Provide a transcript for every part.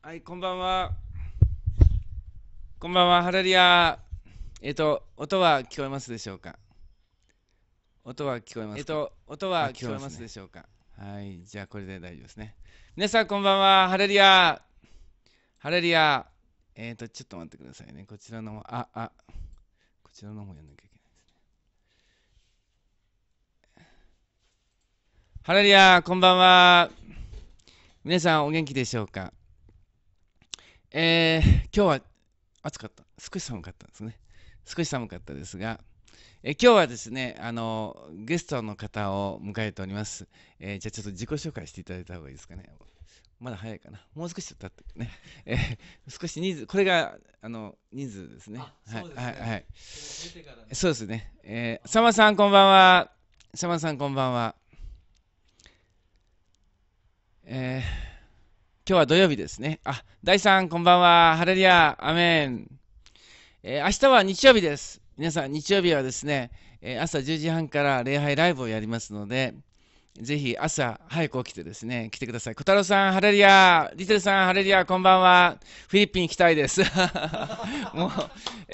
はい、こんばんは。こんばんは、ハレリア。えっ、と、音は聞こえますでしょうか音は聞こえますえっ、と、音は聞こえますでしょうか、ね、はい、じゃあこれで大丈夫ですね。皆さん、こんばんは、ハレリア。ハレリア。えっ、と、ちょっと待ってくださいね。こちらのあ、あ、こちらの方やんなきゃいけないですね。ハラリア、こんばんは。皆さん、お元気でしょうかえー、今日は暑かった。少し寒かったですね。少し寒かったですが、え今日はですね、あの、ゲストの方を迎えております。えー、じゃあちょっと自己紹介していただいた方がいいですかね。まだ早いかな。もう少し経ってね。えー、少し人数、これが、あの、人数ですね。はい、はい、はい。そうですね。えー、さまさん、こんばんは。さまさん、こんばんは。えー今日は土曜日ですね。あ、大さん、こんばんは。ハレリア、アメン。えー、明日は日曜日です。皆さん、日曜日はですね、えー、朝10時半から礼拝ライブをやりますので、ぜひ朝早く起きてですね、来てください。小太郎さん、ハレリア、リテルさん、ハレリア、こんばんは。フィリピン行きたいです。もう、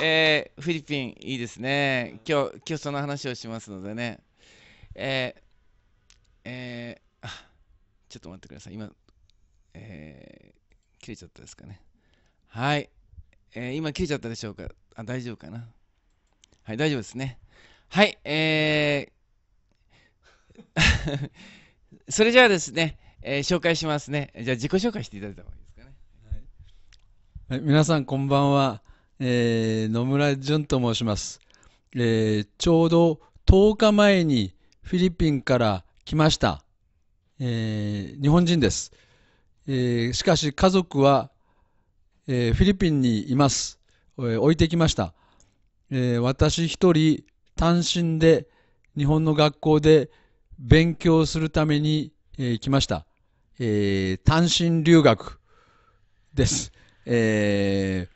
えー、フィリピンいいですね。今日、今日その話をしますのでね。えー、えー、ちょっと待ってください。今、えー、切れちゃったですかね。はい。えー、今切れちゃったでしょうかあ、大丈夫かなはい、大丈夫ですね。はい、えー、それじゃあですね、えー、紹介しますね。じゃあ自己紹介していただいた方がいいですかね。はい、はい、皆さんこんばんは。えー、野村淳と申します。えー、ちょうど10日前にフィリピンから来ました。えー、日本人です。えー、しかし家族は、えー、フィリピンにいます、えー、置いてきました、えー、私一人単身で日本の学校で勉強するために、えー、来ました、えー、単身留学です、え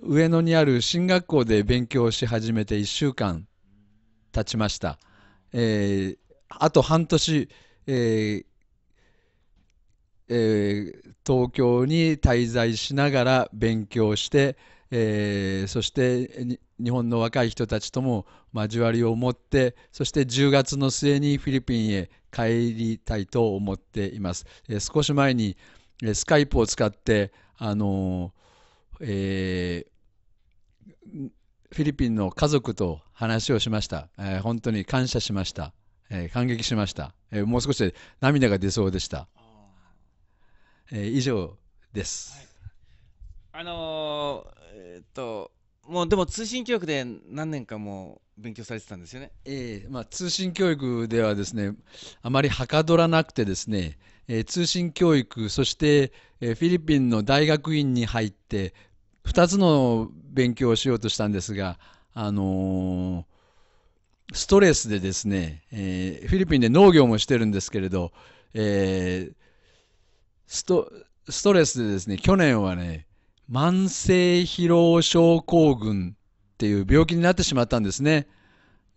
ー、上野にある進学校で勉強し始めて1週間経ちました、えー、あと半年、えー、えー、東京に滞在しながら勉強して、えー、そして日本の若い人たちとも交わりを持ってそして10月の末にフィリピンへ帰りたいと思っています、えー、少し前にスカイプを使ってあのえー、フィリピンの家族と話をしました、えー、本当に感謝しました、えー、感激しました、えもう少しで涙が出そうでしたえー、以上です。はい、あのー、えー、っと、もうでも通信教育で何年かも勉強されてたんですよね。えーまあ、通信教育ではですね、あまりはかどらなくてですね、えー、通信教育、そして、えー、フィリピンの大学院に入って、2つの勉強をしようとしたんですが、あのー、ストレスでですね、えー、フィリピンで農業もしてるんですけれど、えー、スト、ストレスでですね、去年はね、慢性疲労症候群っていう病気になってしまったんですね。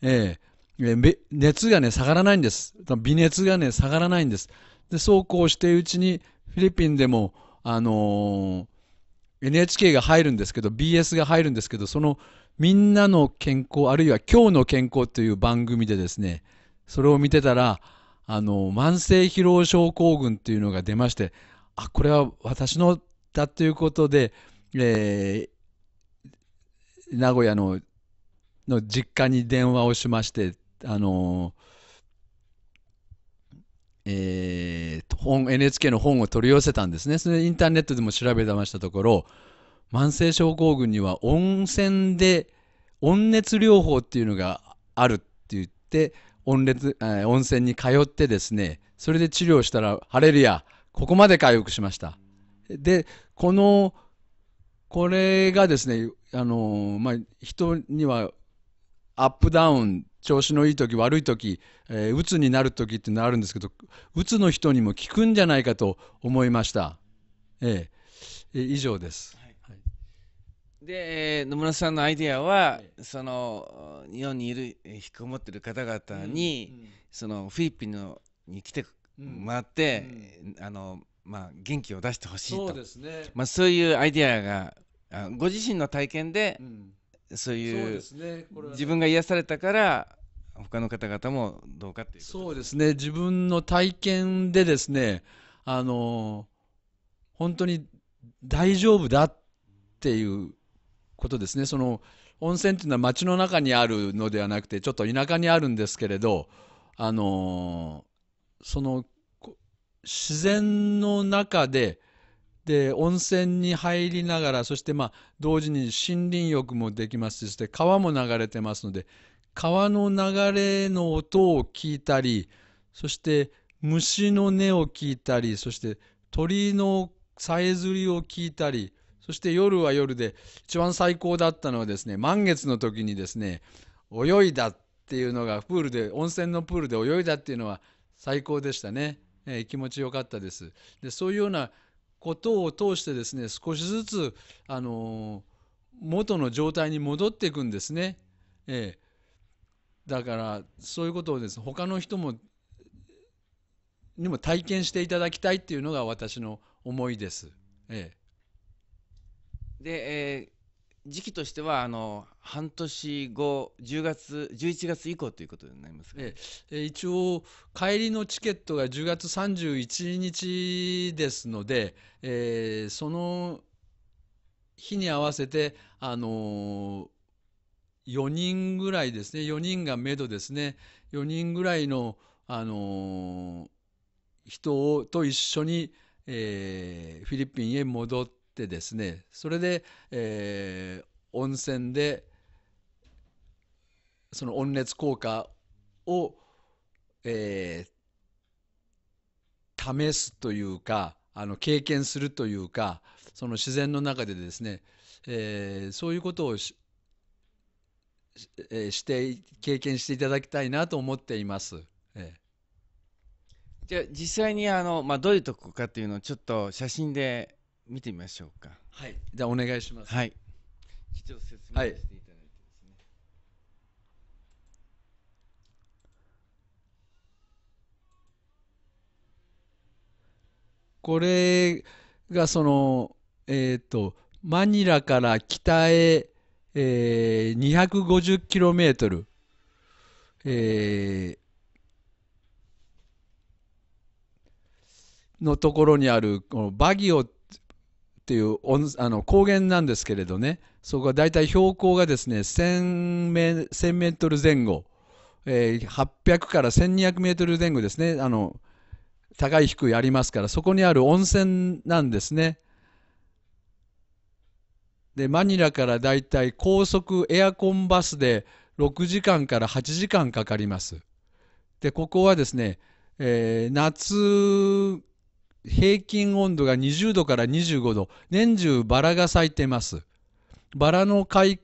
ええ熱がね、下がらないんです。微熱がね、下がらないんです。で、そうこうしているうちに、フィリピンでも、あのー、NHK が入るんですけど、BS が入るんですけど、その、みんなの健康、あるいは今日の健康という番組でですね、それを見てたら、あの慢性疲労症候群っていうのが出ましてあこれは私のだということで、えー、名古屋のの実家に電話をしましてあのえー、本 NHK の本を取り寄せたんですねそれインターネットでも調べましたところ慢性症候群には温泉で温熱療法っていうのがあるって言って温熱温泉に通ってですねそれで治療したらハレルヤここまで回復しましたでこのこれがですねあの、まあ、人にはアップダウン調子のいい時悪い時、えー、うつになる時っていうのがあるんですけどうつの人にも効くんじゃないかと思いました、ええ、以上です。で野村さんのアイデアは、その日本にいる引きこもっている方々に、うんうん、そのフィリピンのに来てもらって、うんうん、あのまあ、元気を出してほしいとそうですね、まあ、そういうアイデアがあご自身の体験で、うん、そういう、ねね、自分が癒されたから他の方々もどうかっていうそうですね自分の体験でですねあの本当に大丈夫だっていうことですねその温泉っていうのは町の中にあるのではなくてちょっと田舎にあるんですけれどあのその自然の中でで温泉に入りながらそしてまあ同時に森林浴もできますしそして川も流れてますので川の流れの音を聞いたりそして虫の音を聞いたりそして鳥のさえずりを聞いたりそして夜は夜で一番最高だったのはですね満月の時にですね泳いだっていうのがプールで温泉のプールで泳いだっていうのは最高でしたね、えー、気持ちよかったですでそういうようなことを通してですね少しずつ、あのー、元の状態に戻っていくんですね、えー、だからそういうことをですね他の人もにも体験していただきたいっていうのが私の思いです。ええで、えー、時期としてはあの半年後10月11月以降ということになりますか、ね、えー、一応帰りのチケットが10月31日ですので、えー、その日に合わせてあのー、4人ぐらいですね4人が目処ですね4人ぐらいの、あのー、人と一緒に、えー、フィリピンへ戻ってってですねそれで、えー、温泉でその温熱効果を、えー、試すというかあの経験するというかその自然の中でですね、えー、そういうことをし,、えー、して経験していただきたいなと思っています。えーじゃあ実際にあの、まあ、どういうとこかっていうのをちょっと写真で見てみましょうかはいじゃあお願いしますはい一応説明していただいてですね、これがそのえっ、ー、とマニラから北へ、えー、250キロメートル、えー、のところにあるこのバギオってっていうあの高原なんですけれどね、そこはだいたい標高がですね1000メートル前後、えー、800から1200メートル前後ですね、あの高い低いありますから、そこにある温泉なんですね。で、マニラからだいたい高速エアコンバスで6時間から8時間かかります。で、ここはですね、えー、夏平均温度が20度から25度、年中バラが咲いてます。バラの開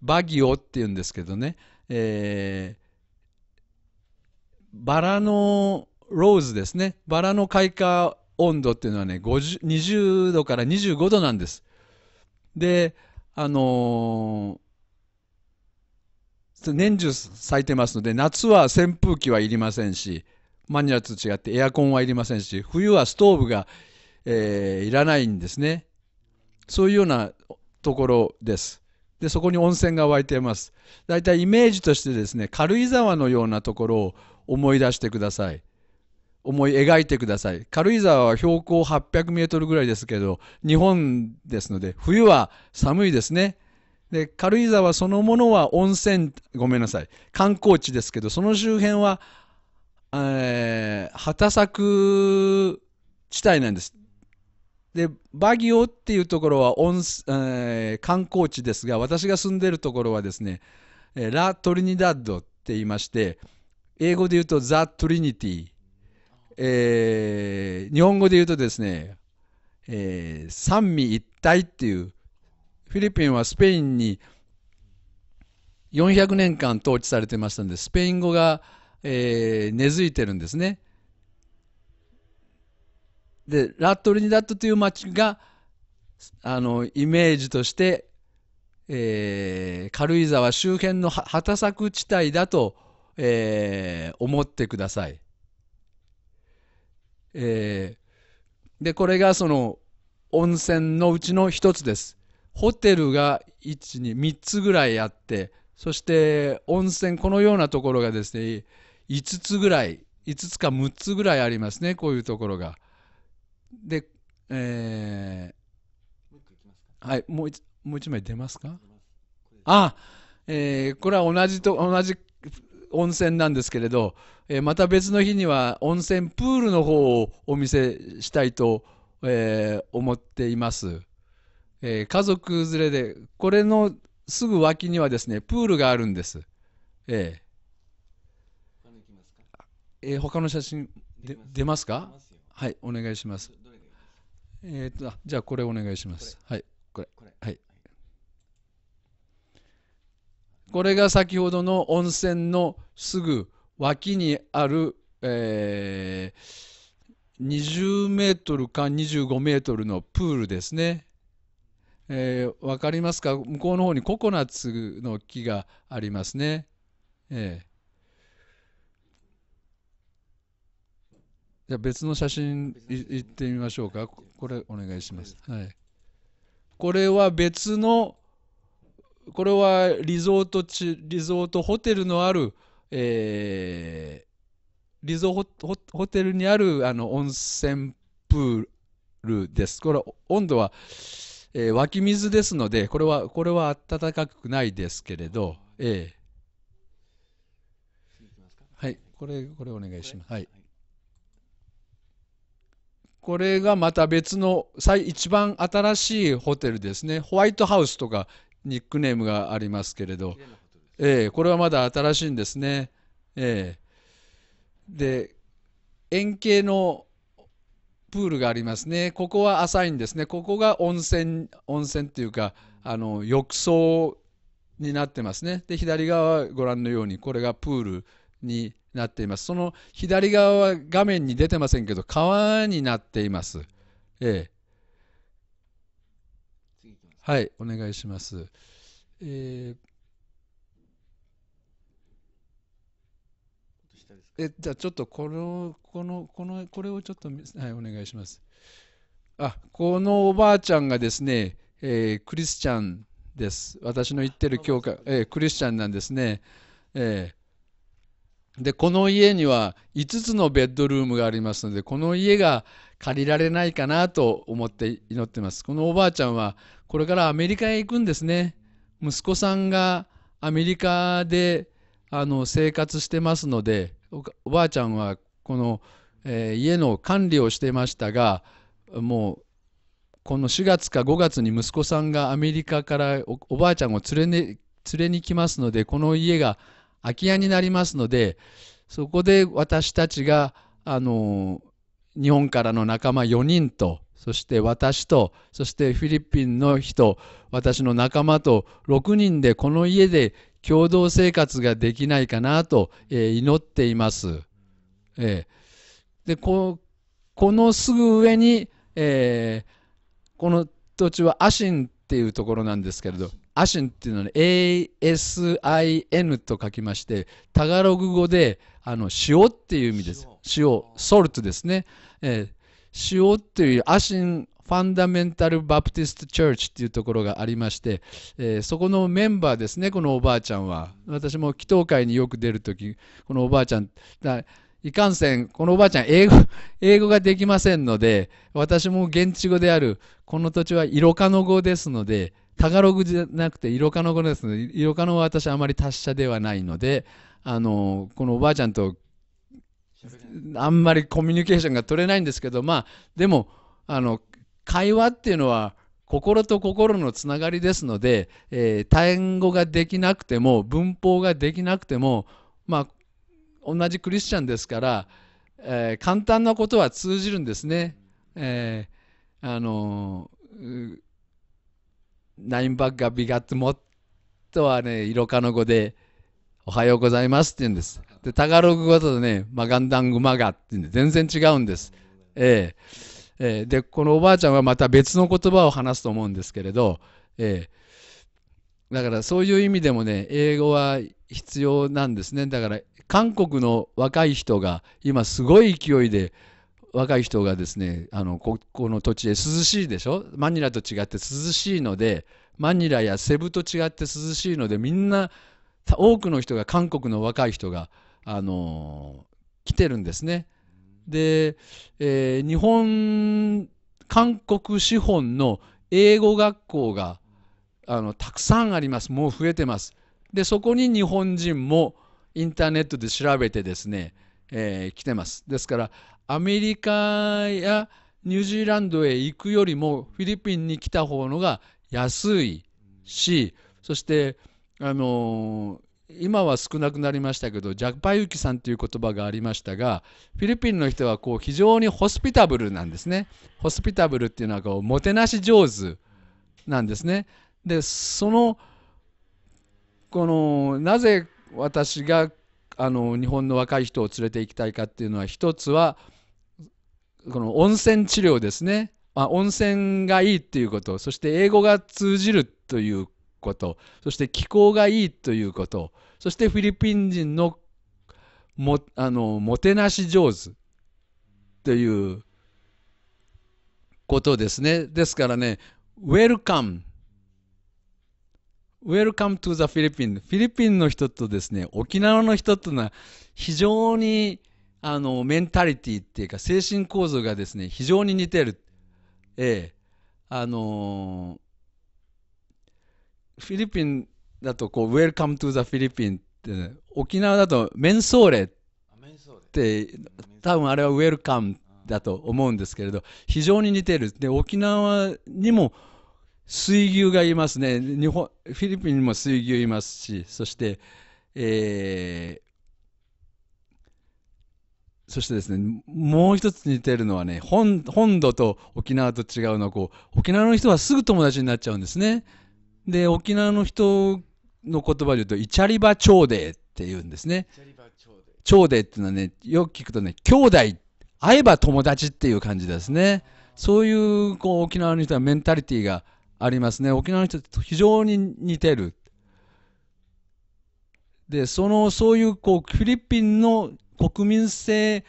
バギオっていうんですけどね、えー、バラのローズですね、バラの開花温度っていうのはね、50 20度から25度なんです。で、あのー、年中咲いてますので、夏は扇風機はいりませんし、マニラと違ってエアコンはいりませんし、冬はストーブが、えー、いらないんですね。そういうようなところです。で、そこに温泉が湧いています。だいたいイメージとしてですね、軽井沢のようなところを思い出してください。思い描いてください。軽井沢は標高800メートルぐらいですけど、日本ですので、冬は寒いですね。で、軽井沢そのものは温泉、ごめんなさい。観光地ですけど、その周辺はえー、畑作地帯なんです。で、バギオっていうところはえー、観光地ですが、私が住んでるところはですね、ラ・トリニダッドって言いまして、英語で言うとザ・トリニティ、えー、日本語で言うとですね、えー、三味一体っていう、フィリピンはスペインに400年間統治されてましたんで、スペイン語がえー、根付いてるんですね。でラットリニダットという町があのイメージとして、えー、軽井沢周辺の畑作地帯だと、えー、思ってください。えー、でこれがその温泉のうちの一つです。ホテルが123つぐらいあってそして温泉このようなところがですね5つぐらい、5つか6つぐらいありますね、こういうところが。で、えー、はい、もうもう一枚出ますかあ、えー、これは同じと、同じ温泉なんですけれど、えー、また別の日には温泉プールの方をお見せしたいと、えー、思っています、えー、家族連れでこれのすぐ脇にはですねプールがあるんです、ええー、他の写真で出ますかはいお願いしますえっ、ー、とじゃあこれお願いしますはいこれはいこれが先ほどの温泉のすぐ脇にある、えー、20メートルか25メートルのプールですね。えー、分かりますか向こうの方にココナッツの木がありますね。えじゃあ別の写真いいってみましょうかこれお願いしますはいこれは別のこれはリゾート地リゾートホテルのある、えー、リゾーホホテルにあるあの温泉プールです。これ温度は、えー、湧き水ですのでこれはこれは暖かくないですけれど、えー、はいこれこれお願いします。はいこれがまた別の一番新しいホテルですねホワイトハウスとかニックネームがありますけれど、えー、これはまだ新しいんですね、えー、で円形のプールがありますねここは浅いんですねここが温泉温泉っていうかあの浴槽になってますねで左側はご覧のようにこれがプールになっています。その左側は画面に出てませんけど、川になっています。ええ。はい、お願いします。えーえじゃあちょっとこのこのこのこれをちょっとはいお願いします。あこのおばあちゃんがですね、えー、クリスチャンです。私の言ってる教科、えー、クリスチャンなんですね。えーで、この家には5つのベッドルームがありますので、この家が借りられないかなと思って祈ってます。このおばあちゃんは、これからアメリカへ行くんですね。息子さんがアメリカであの生活してますので、おばあちゃんはこの、えー、家の管理をしてましたが、もうこの4月か5月に息子さんがアメリカからおばあちゃんを連れに連れに来ますので、この家が空き家になりますのでそこで私たちがあの日本からの仲間4人とそして私とそしてフィリピンの人私の仲間と6人でこの家で共同生活ができないかなと、えー、祈っています。えー、でここのすぐ上に、えー、この土地はアシンっていうところなんですけれどアシンっていうのは、ね、ASIN と書きまして、タガログ語であの塩っていう意味です。塩、ソルトですね。えー、塩っていうアシンファンダメンタル・バプティスト・チャーチっていうところがありまして、えー、そこのメンバーですね、このおばあちゃんは。私も祈祷会によく出るとき、このおばあちゃん、いかんせん、このおばあちゃん、英語、英語ができませんので、私も現地語である、この土地はイロカノ語ですので、タガログじゃなくて、イロカの語ですね。イロカのは私あまり達者ではないので、あの、このおばあちゃんと、あんまりコミュニケーションが取れないんですけど、まあ、でも、あの、会話っていうのは、心と心のつながりですので、えー、単語ができなくても文法ができなくても、まあ、同じクリスチャンですから、えー、簡単なことは通じるんですね。えー、あのーナインバッガビガッツモットはね、イロカの語で、おはようございますって言うんです。で、タガログ語だとね、マガンダングマガって言うんで、全然違うんです。えー、えー、で、このおばあちゃんはまた別の言葉を話すと思うんですけれど、えー、だからそういう意味でもね、英語は必要なんですね。だから、韓国の若い人が今すごい勢いで、若い人がですねあのここの土地で涼しいでしょマニラと違って涼しいのでマニラやセブと違って涼しいのでみんな多くの人が韓国の若い人があの来てるんですね。で、えー、日本韓国資本の英語学校があのたくさんありますもう増えてますでそこに日本人もインターネットで調べてですね、えー、来てますですからアメリカやニュージーランドへ行くよりもフィリピンに来た方のが安いしそしてあのー、今は少なくなりましたけどジャッパユキさんという言葉がありましたがフィリピンの人はこう非常にホスピタブルなんですねホスピタブルっていうのはこうもてなし上手なんですねでそのこのなぜ私があの日本の若い人を連れて行きたいかっていうのは一つはこの温泉治療ですね、まあ、温泉がいいっていうことそして英語が通じるということそして気候がいいということそしてフィリピン人のもあのもてなし上手ということですねですからねウェルカムウェルカムトゥザフィリピンフィリピンの人とですね沖縄の人というのは非常にあの、メンタリティっていうか、精神構造がですね、非常に似てる。ええ。あのー、フィリピンだと、こう、Welcome to the フィリピンって、ね、沖縄だと、メンソーレって、多分あれは Welcome だと思うんですけれど、非常に似てる。で、沖縄にも、水牛がいますね日本フィリピンにも水牛いますしそして、えそしてですね、もう一つ似てるのはね、本土と沖縄と違うのはこう、沖縄の人はすぐ友達になっちゃうんですね。で、沖縄の人の言葉で言うと、イチャリバーデーって言うんですね。ーデーっていうのはね、よく聞くとね、兄弟、会えば友達っていう感じですね。そういうこう沖縄の人はメンタリティーがありますね。沖縄の人と非常に似てる。で、その、そういうこう、フィリピンの国民性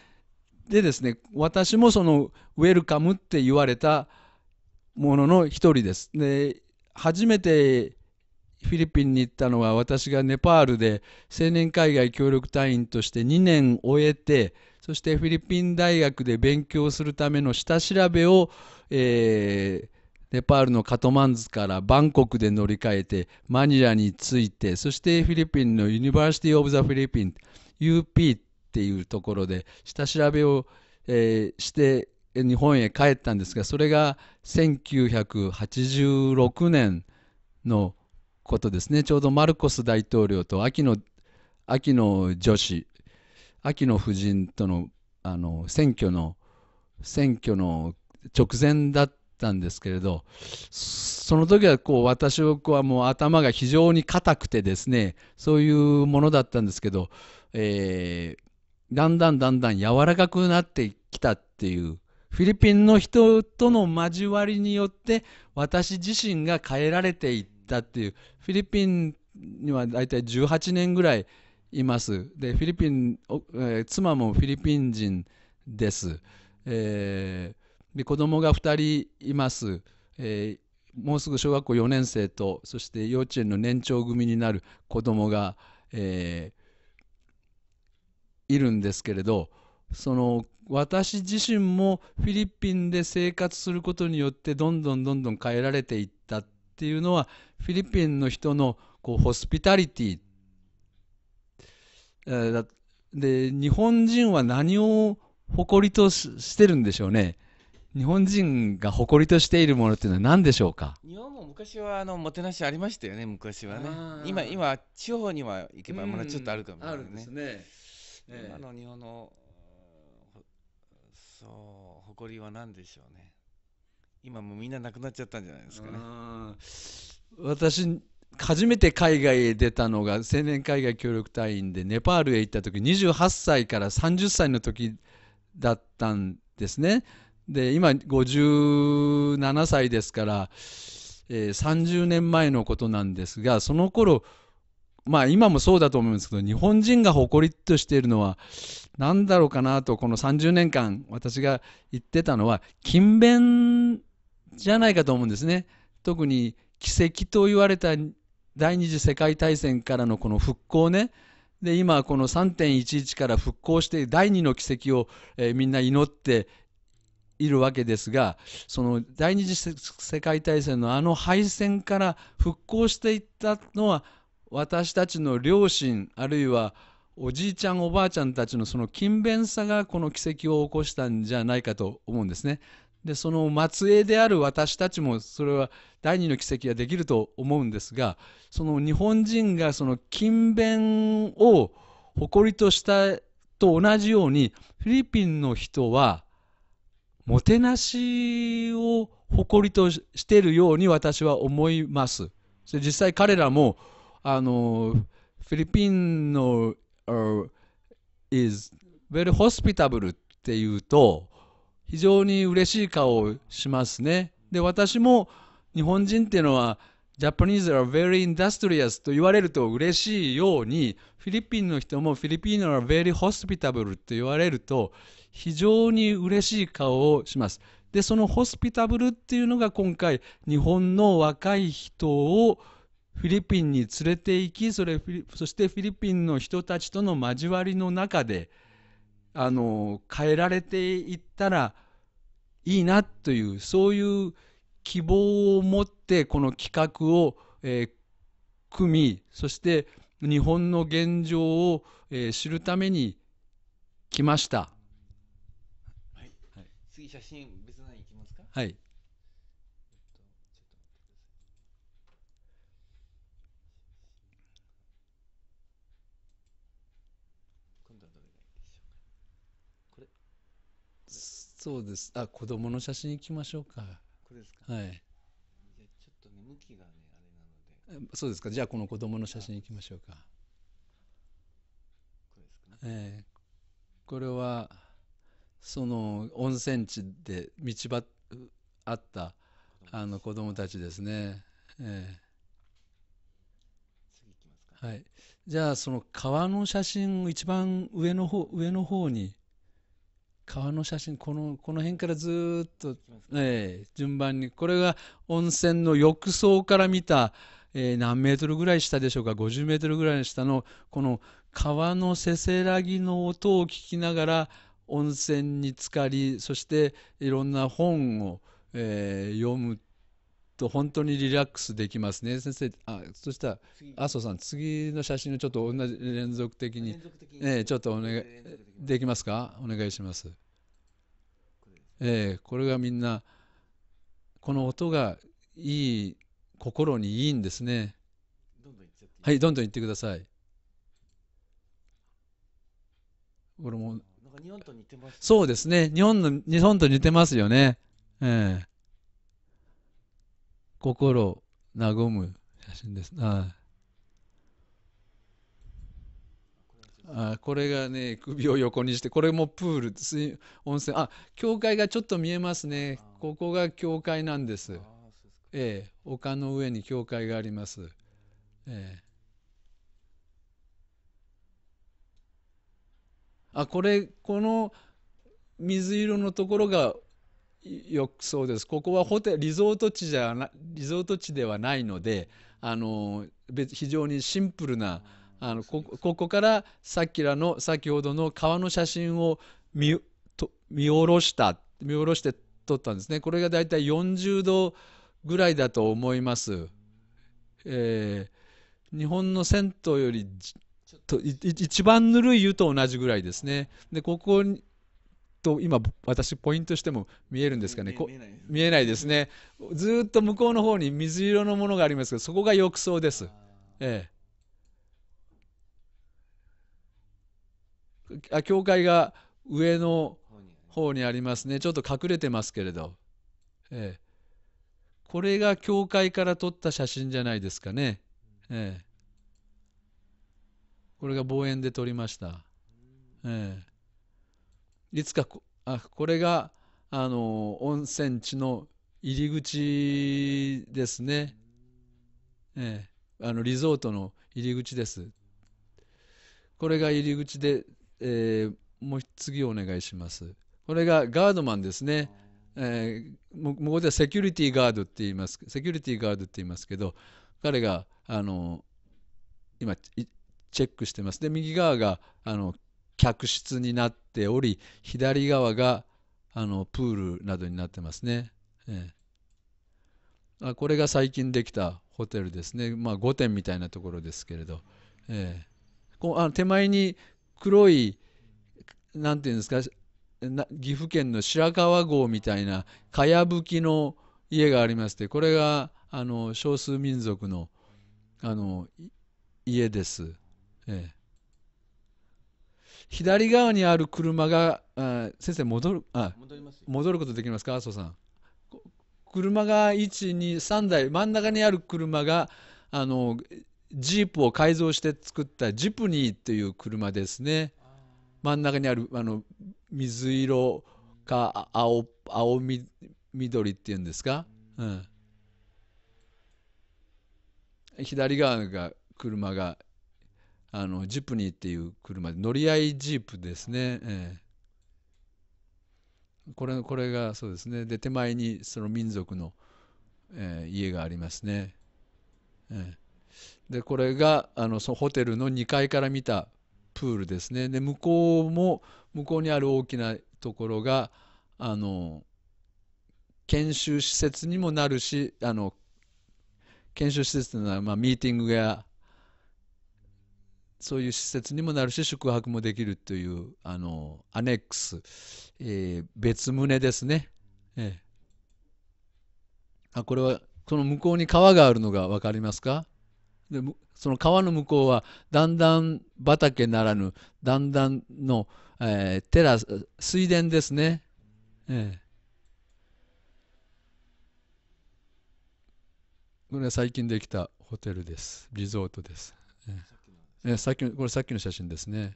でですね、私もそのウェルカムって言われたものの一人です。で、初めてフィリピンに行ったのは私がネパールで青年海外協力隊員として2年終えてそしてフィリピン大学で勉強するための下調べを、えー、ネパールのカトマンズからバンコクで乗り換えてマニラに着いてそしてフィリピンのユニバーシティ・オブ・ザ・フィリピン UP っていうところで下調べを、えー、して日本へ帰ったんですがそれが1986年のことですねちょうどマルコス大統領と秋の秋の女子秋の夫人とのあの選挙の選挙の直前だったんですけれどその時はこう私はもう頭が非常に硬くてですねそういうものだったんですけど、えー、だんだんだんだん柔らかくなってきたっていう、フィリピンの人との交わりによって、私自身が変えられていったっていう、フィリピンには大体18年ぐらいいます。で、フィリピン、えー、妻もフィリピン人です。えー、で子供が2人います、えー、もうすぐ小学校4年生とそして幼稚園の年長組になる子供が、えー、いるんですけれどその私自身もフィリピンで生活することによってどんどんどんどん変えられていったっていうのはフィリピンの人のこうホスピタリティ、えー、で日本人は何を誇りとしてるんでしょうね。日本人が誇りとしているものっていうのは何でしょうか日本も昔はあのもてなしありましたよね昔はね今今地方には行けばまだちょっとあるかもしれない、ね、あるんですねええ、今の日本のそう誇りは何でしょうね今もみんななくなっちゃったんじゃないですかね私初めて海外へ出たのが青年海外協力隊員でネパールへ行った時28歳から30歳の時だったんですねで今57歳ですから、えー、30年前のことなんですがその頃まあ今もそうだと思うんですけど、日本人が誇りとしているのは何だろうかなと、この30年間私が言ってたのは、勤勉じゃないかと思うんですね。特に奇跡と言われた第二次世界大戦からのこの復興ね。で、今この3.11から復興して第二の奇跡を、えー、みんな祈っているわけですがその第二次世界大戦のあの敗戦から復興していったのは私たちの両親あるいはおじいちゃんおばあちゃんたちのその勤勉さがこの奇跡を起こしたんじゃないかと思うんですね。でその末裔である私たちもそれは第二の奇跡ができると思うんですがその日本人がその勤勉を誇りとしたと同じようにフィリピンの人はもてなしを誇りとしているように私は思います。それ実際彼らもあのフィリピンの is very hospitable っていうと非常に嬉しい顔をしますね。で私も日本人っていうのは Japanese are very industrious と言われると嬉しいようにフィリピンの人もフィリピン are very hospitable と言われると非常に嬉しい顔をします。でその hospitable っていうのが今回日本の若い人をフィリピンに連れて行きそれそしてフィリピンの人たちとの交わりの中であの変えられていったらいいなというそういう希望を持ってこの企画を、えー、組みそして日本の現状を、えー、知るために来ました。はい、はい、次写真別なに行きますかはいそうです。あ、子供の写真行きましょうか。これですか。はい。じゃちょっとね向きがねあれなので。そうですか。じゃあこの子供の写真行きましょうか。これですかね。えー、これはその温泉地で道ばあったあの子供たちですね。えーはい、じゃあその川の写真を一番上の方上の方に川の写真このこの辺からずっと、えー、順番にこれが温泉の浴槽から見た、えー、何メートルぐらい下でしょうか50メートルぐらい下のこの川のせせらぎの音を聞きながら温泉に浸かりそしていろんな本を、えー、読むと本当にリラックスできますね先生あそしたら麻生さん次の写真をちょっと同じ連続的にええ、ちょっとお願いできますかお願いします。ええ、これがみんなこの音がいい心にいいんですね。はいどんどん言ってください。俺もなんか日本と似これもそうですね日本の日本と似てますよね。ええ心和む写真です。ああこれがね首を横にしてこれもプール水温泉あ教会がちょっと見えますねここが教会なんですええ丘の上に教会がありますええあこれこの水色のところが浴槽です。ここはホテリゾート地じゃな、リゾート地ではないので、あの、別、非常にシンプルな、あの、こここからさっきらの、先ほどの川の写真を見、と見下ろした、見下ろして撮ったんですね。これがだいたい40度ぐらいだと思います。えー、日本の銭湯より、と一番ぬるい湯と同じぐらいですね。で、ここに、と今私ポイントしても見えるんですかね見えないですねずっと向こうの方に水色のものがありますけどそこが浴槽ですええ教会が上の方にありますねちょっと隠れてますけれどええこれが教会から撮った写真じゃないですかねええこれが望遠で撮りましたええいつかこあこれがあの温泉地の入り口ですね、ええ、あのリゾートの入り口ですこれが入り口で、えー、もう次お願いしますこれがガードマンですね、えー、向こうではセキュリティガードって言いますセキュリティガードって言いますけど彼があの今チェックしてますで右側があの客室になっており左側があのプールなどになってますね、ええ、これが最近できたホテルですね、まあ、5点みたいなところですけれど、ええ、こうあの手前に黒い何て言うんですか岐阜県の白川郷みたいなかやぶきの家がありましてこれがあの少数民族のあの家です。ええ左側にある車が、あ先生戻るあ戻ります戻ることできますか、麻生さん。車が1、2、3台、真ん中にある車が、あのジープを改造して作ったジプニーっていう車ですね。真ん中にあるあの水色か青青み緑っていうんですか、うん、左側が車があのジプニーっていう車で乗り合いジープですね、えー、これこれがそうですねで手前にその民族の、えー、家がありますね、えー、でこれがあのそのホテルの2階から見たプールですねで向こうも向こうにある大きなところがあの研修施設にもなるしあの研修施設というのは、まあ、ミーティングやそういう施設にもなるし、宿泊もできるという、あの、アネックス、えー、別棟ですね。ええ。あ、これは、その向こうに川があるのが分かりますかでその川の向こうは、だんだん畑ならぬ、だんだんの、えー、テラス、水田ですね。ええ。これは最近できたホテルです。リゾートです。えええさっきこれさっきの写真ですね。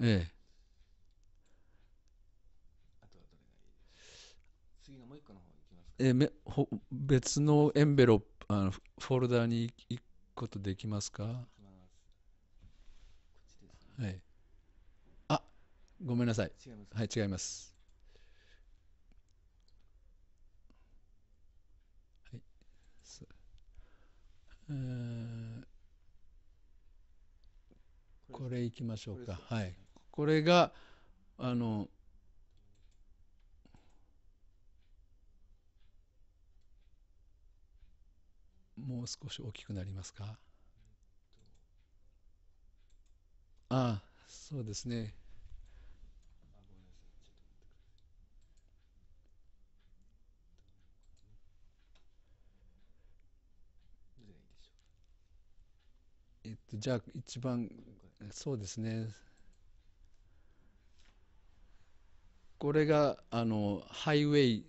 ええ。えめほ別のエンベロップあのフォルダーに行くことできますかはいあごめんなさいはい違いますこれいきましょうかはいこれがあのもう少し大きくなりますかああそうですねえっと、じゃあ一番そうですねこれがあのハイウェイ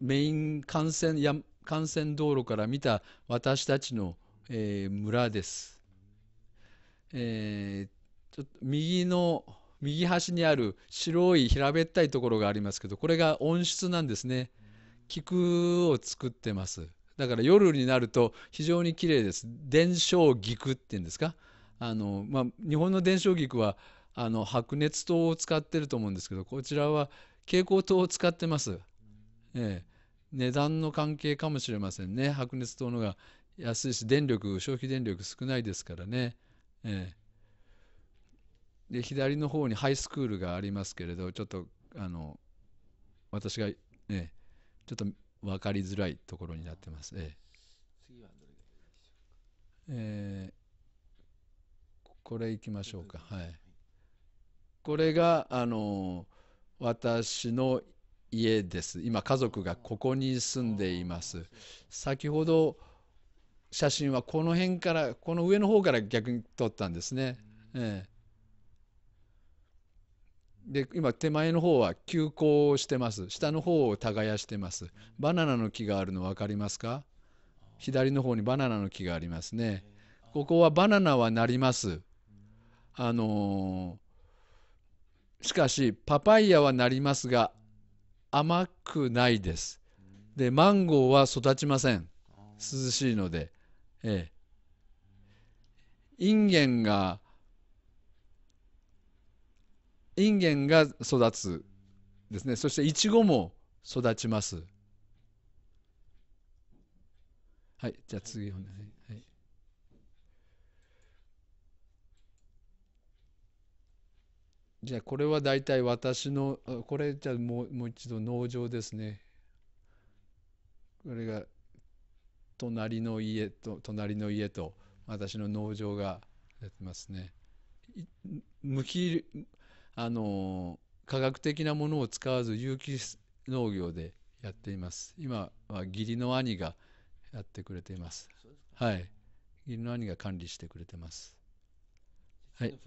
メイン幹線や幹線道路から見た私たちの、えー、村です、えー、ちょっと右の右端にある白い平べったいところがありますけどこれが温室なんですね菊を作ってます。だから夜になると非常に綺麗です。伝承菊っていうんですか。あのまあ、日本の伝承菊はあの白熱灯を使ってると思うんですけどこちらは蛍光灯を使ってます、ええ、値段の関係かもしれませんね白熱灯のが安いし電力消費電力少ないですからね、ええ、で左の方にハイスクールがありますけれどちょっとあの私が、ええ、ちょっと分かりづらいところになってます。ええー、これいきましょうか。はい。これが、あの、私の家です。今、家族がここに住んでいます。先ほど、写真はこの辺から、この上の方から逆に撮ったんですね。ええで今手前の方は休耕をしてます下の方を耕してますバナナの木があるの分かりますか左の方にバナナの木がありますねここはバナナはなりますあのー、しかしパパイヤはなりますが甘くないですでマンゴーは育ちません涼しいのでええインゲンがインゲンが育つですねそしてイチゴも育ちますはいじゃあ次お願い、はい、じゃあこれは大体私のこれじゃあもうもう一度農場ですねこれが隣の家と隣の家と私の農場がやってますね。むきあの科学的なものを使わず有機農業でやっています今は義理の兄がやってくれていますはい義理の兄が管理してくれてますはい、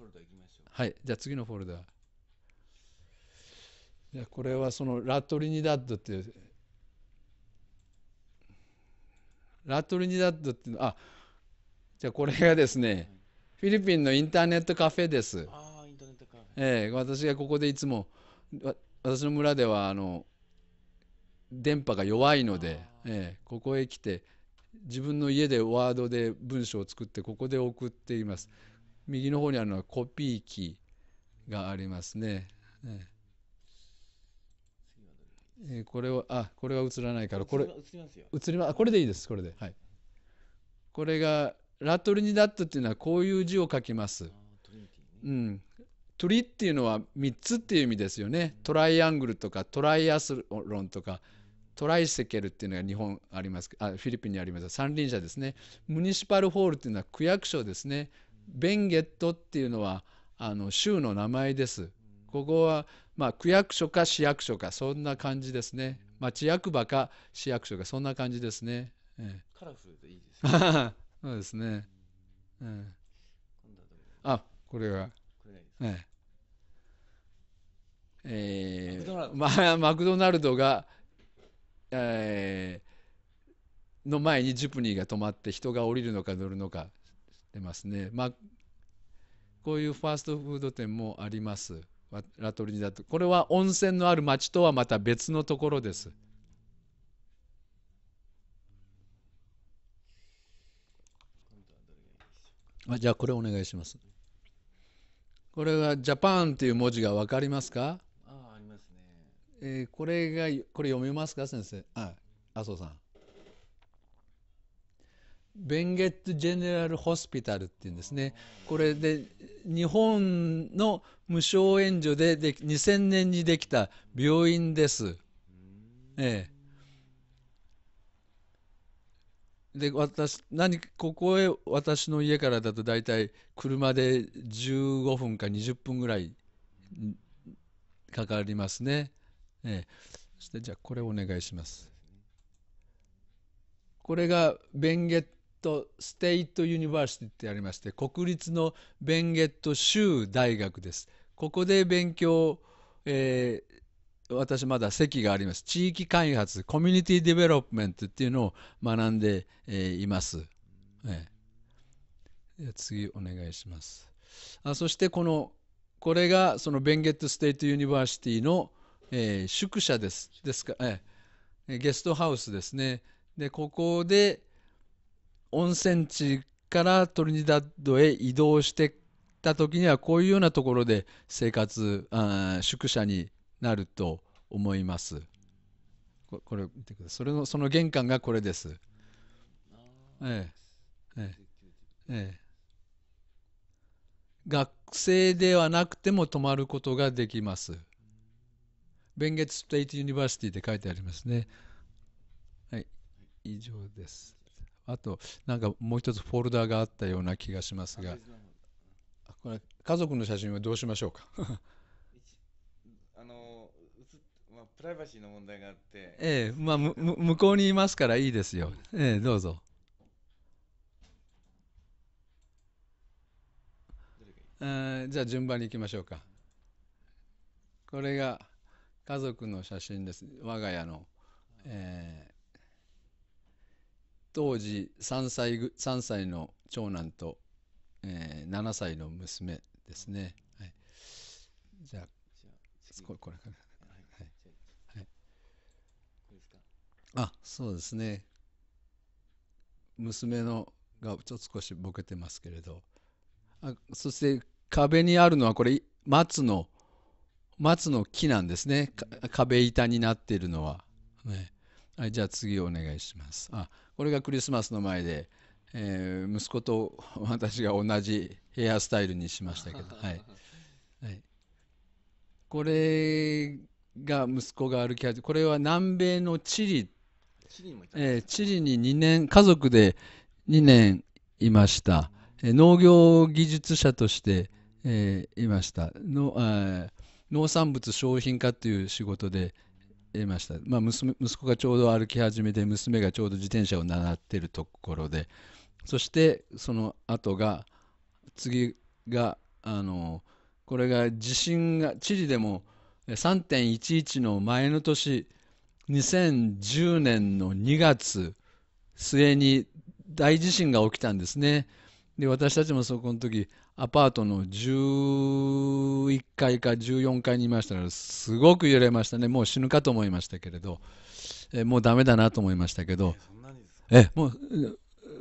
はい、じゃあ次のフォルダじゃこれはそのラトリニダッドっていうラトリニダッドっていうのあじゃあこれがですね、はい、フィリピンのインターネットカフェです。あえー、私がここでいつも私の村ではあの電波が弱いので、えー、ここへ来て自分の家でワードで文章を作ってここで送っています右の方にあるのはコピー機がありますね、えー、これはあこれは映らないからこれ映りますこれでいいですこれではいこれがラトリニダットっていうのはこういう字を書きますうんトリっていうのは3つっていう意味ですよね。トライアングルとかトライアスロンとかトライセケルっていうのが日本ありますあフィリピンにあります三輪車ですね。ムニシパルホールっていうのは区役所ですね。ベンゲットっていうのはあの州の名前です。ここは、まあ、区役所か市役所かそんな感じですね。町役場か市役所かそんな感じですね。カラフルでいいですね。そうですね。うん、あこれは。ええまあ、マクドナルドが、えー、の前にジュプニーが止まって人が降りるのか乗るのかしてますね、まあ、こういうファーストフード店もありますラトリニダとこれは温泉のある町とはまた別のところですあじゃあこれお願いしますこれはジャパンという文字が分かりますかあありますね、えー、これがこれ読めますか先生あ麻生さんベンゲット・ジェネラル・ホスピタルっていうんですねこれで日本の無償援助でで2000年にできた病院です、ええで私何ここへ私の家からだと大体車で15分か20分ぐらいかかりますね。ええ、そしてじゃあこれお願いします。これがベンゲット・ステイト・ユニバーシティってありまして国立のベンゲット州大学です。ここで勉強、え私まだ席があります。地域開発、コミュニティディベロップメントっていうのを学んで、えいます。えー、次お願いします。あそしてこの、これがそのベンゲット・ステイト・ユニバーシティの、えー、宿舎です。ですか、えー、ゲストハウスですね。で、ここで温泉地からトリニダッドへ移動してた時にはこういうようなところで生活あ宿舎になると思います。これ見てください。それのその玄関がこれです。ええええええ、学生ではなくても泊まることができます。ベンゲッツ・ステイト・ユニバーシティって書いてありますね。はい、以上です。あと、なんかもう一つフォルダーがあったような気がしますが、これ家族の写真はどうしましょうか。プライバシーの問題があって、ええ、まあ、む向こうにいますからいいですよ。ええ、どうぞ。えー、じゃあ順番に行きましょうか。これが家族の写真です。我が家の、えー、当時3歳 ,3 歳の長男と、えー、7歳の娘ですね。はい、じゃあここれ。からあ、そうですね。娘のがちょっと少しボケてますけれど。あ、そして壁にあるのはこれ松の松の木なんですね。壁板になっているのは。ね。はい、じゃあ次お願いします。あ、これがクリスマスの前で、えー、息子と私が同じヘアスタイルにしましたけど、はい。はい、これが息子が歩き始めこれは南米のチリチリもいた、えチリに2年、家族で2年いました。えー、農業技術者として、えー、いましたの、え農産物商品化という仕事でいました、まあ、娘息子がちょうど歩き始めて娘がちょうど自転車を習ってるところでそしてその後が次があのこれが地震がチリでも3.11の前の年2010年の2月末に大地震が起きたんですね。で私たちもそこの時アパートの11階か14階にいましたからすごく揺れましたねもう死ぬかと思いましたけれどえもうだめだなと思いましたけどえも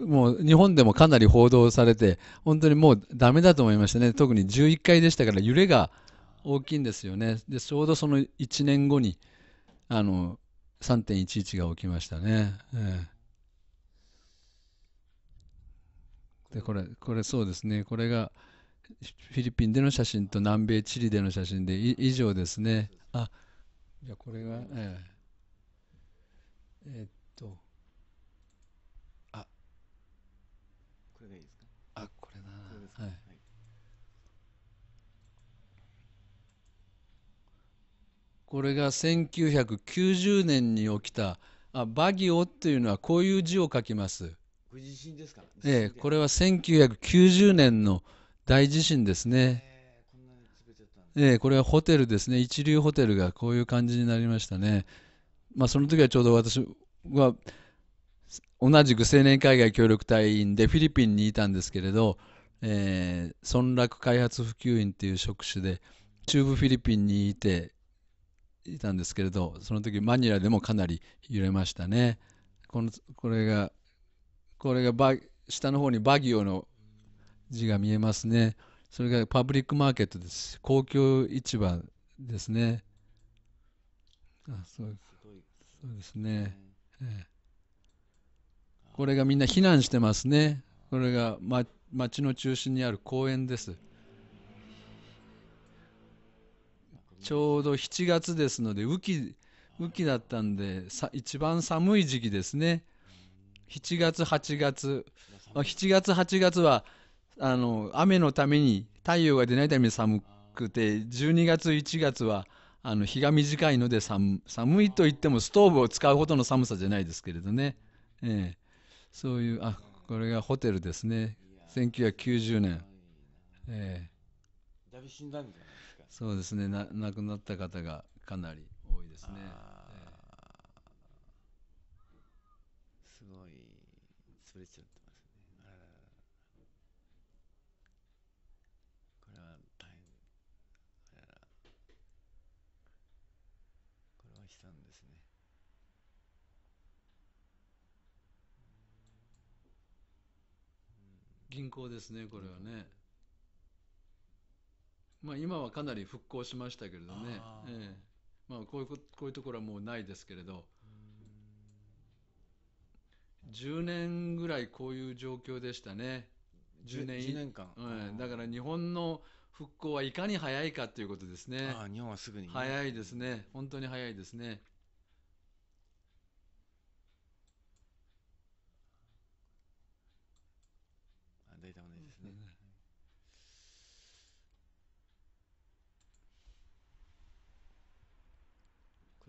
うもう日本でもかなり報道されて本当にもうだめだと思いましたね特に11階でしたから揺れが大きいんですよねでちょうどその1年後にあの3.11が起きましたね。えー、でこれこれそうですねこれがフィリピンでの写真と南米チリでの写真で以上ですね。あじゃこれは、えー、えー、これが1990年に起きたあバギオっていうのはこういう字を書きます。これ地震ですか、ね、ええ、これは1990年の大地震ですね。ええ、これはホテルですね。一流ホテルがこういう感じになりましたね。まあ、その時はちょうど私は同じく青年海外協力隊員でフィリピンにいたんですけれど、えー、村落開発普及員っていう職種で中部フィリピンにいていたんですけれどその時マニラでもかなり揺れましたねこのこれがこれがバ下の方にバギオの字が見えますねそれがパブリックマーケットです公共市場ですねあそうそうですね、ええ、これがみんな避難してますねこれが、ま、町の中心にある公園ですちょうど7月ですので、雨季、雨季だったんで、さ一番寒い時期ですね。7月、8月。まあ、7月、8月は、あの、雨のために、太陽が出ないために寒くて、12月、1月は、あの、日が短いので寒、寒いといっても、ストーブを使うほどの寒さじゃないですけれどね。ええ。そういう、あ、これがホテルですね。1990年。ええ。だいぶ死んだんじゃないそうですねな亡くなった方がかなり多いですね、すごい潰れちゃってますねあららこれは大変あららこれは悲惨ですね銀行ですねこれはね、まあ、今はかなり復興しましたけれどね、あええまあ、こういうこういうところはもうないですけれど10年ぐらいこういう状況でしたね10年 ,10 年間、うん、だから日本の復興はいかに早いかということですねあ日本はすぐに、ね、早いですね本当に早いですね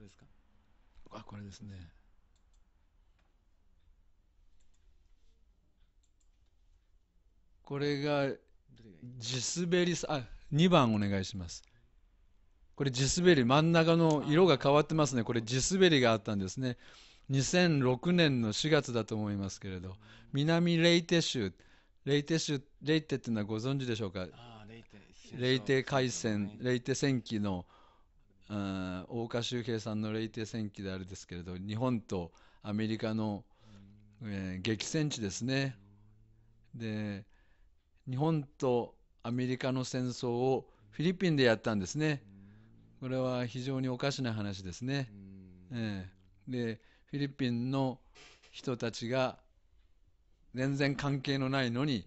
ですかあこれですねこれが地滑りさあ2番お願いしますこれ地滑り真ん中の色が変わってますねこれ地滑りがあったんですね2006年の4月だと思いますけれど南レイテ州レイテ州レイテっていうのはご存知でしょうかレイテ海戦レイテ戦記のうん、大岡周平さんの「霊帝戦記」であれですけれど日本とアメリカの、えー、激戦地ですね。で日本とアメリカの戦争をフィリピンでやったんですね。これは非常におかしな話ですね。えー、でフィリピンの人たちが全然関係のないのに、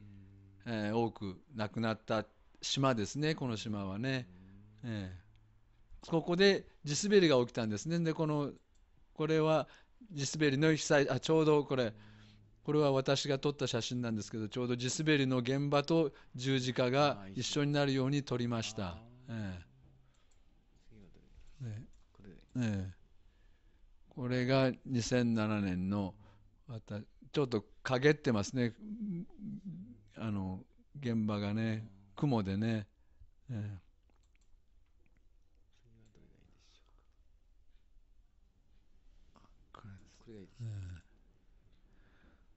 えー、多く亡くなった島ですねこの島はね。えーここで地滑りが起きたんですね。で、この、これは地滑りの被災、あ、ちょうどこれ、これは私が撮った写真なんですけど、ちょうど地滑りの現場と十字架が一緒になるように撮りました。ええええ、これが2007年の、ちょっと陰ってますね、あの現場がね、雲でね。ええ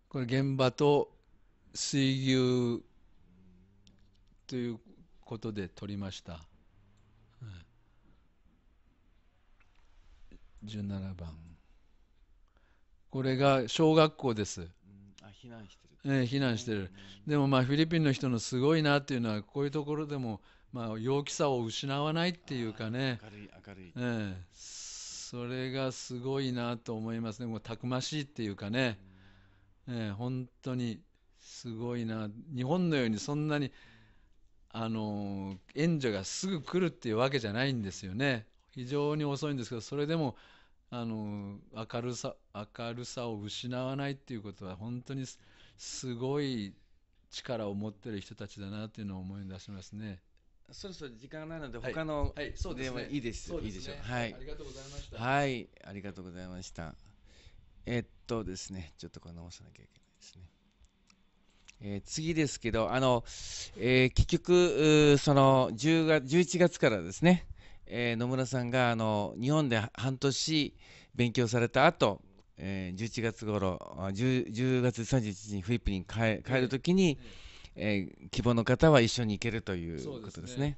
これ現場と水牛ということで取りました、うん、17番これが小学校です、うん、あ避難してる、避難してる、うん、でもまあフィリピンの人のすごいなっていうのはこういうところでもまあ陽気さを失わないっていうかね明るい明るい、えそれがすごいなと思いますね、もうたくましいっていうかね、えー、本当にすごいな、日本のようにそんなに、あの援助がすぐ来るっていうわけじゃないんですよね、非常に遅いんですけど、それでも、あの明るさ明るさを失わないっていうことは本当にすごい力を持ってる人たちだなっていうのを思い出しますね。そろそろ時間なので、他の、はいそうですね、いいですいいでしょうはいありがとうございましたはいありがとうございましたえっとですねちょっとこれ直さなきゃいけないですねえー、次ですけど、あの、えー、結局、その10月、11月からですね、えー、野村さんがあの日本で半年勉強された後、えー、11月頃10、10月31日にフィリピンに帰る時に、えーえーえー、希望の方は一緒に行けるということですね。